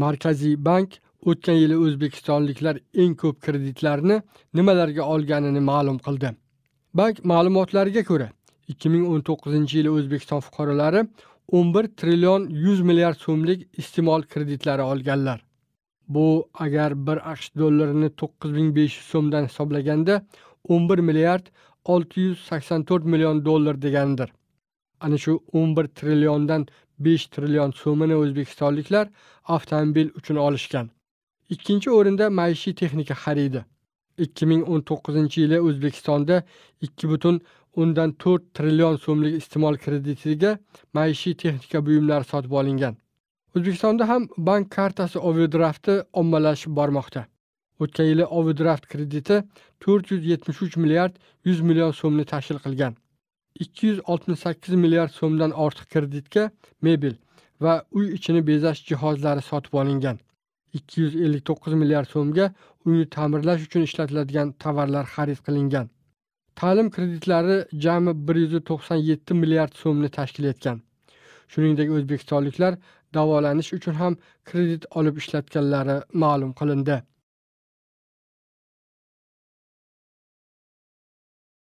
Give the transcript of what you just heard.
markaziy bank o'tgan yili o'zbekistonliklar eng ko'p kreditlarni nimalarga olganini ma'lum qildi bank ma'lumotlariga ko'ra 2019 yili o'zbekiston fuqarolari 11 trillion 100 milliard so'mlik iste'mol kreditlari olganlar bu agar 1 aqsh dollarini 9500 so'mdan hisoblaganda 11 milliard 684 million dollar deganidir ana shu o'n bir trilliondan besh trillion so'mini o'zbekistonliklar avtomobil uchun olishgan ikkinchi o'rinda maishiy texnika xaridi ikki ming o'n to'qqizinchi yili o'zbekistonda ikki butun o'ndan to'rt trillion so'mlik iste'mol kreditiga maishiy texnika buyumlari sotib olingan o'zbekistonda ham bank kartasi overdrafti ommalashib bormoqda o'tgan yili overdraft krediti to'rt yuz yetmish uch milliard yuz million so'mni tashkil qilgan 268 milliard so'mdan ortiq kreditga mebel va uy ichini bezash jihozlari sotib olingan 259 milliard so'mga uyni ta'mirlash uchun ishlatiladigan tovarlar xarid qilingan ta'lim kreditlari jami 197 milliard so'mni tashkil etgan shuningdek o'zbekistonliklar davolanish uchun ham kredit olib ishlatganlari ma'lum qilindi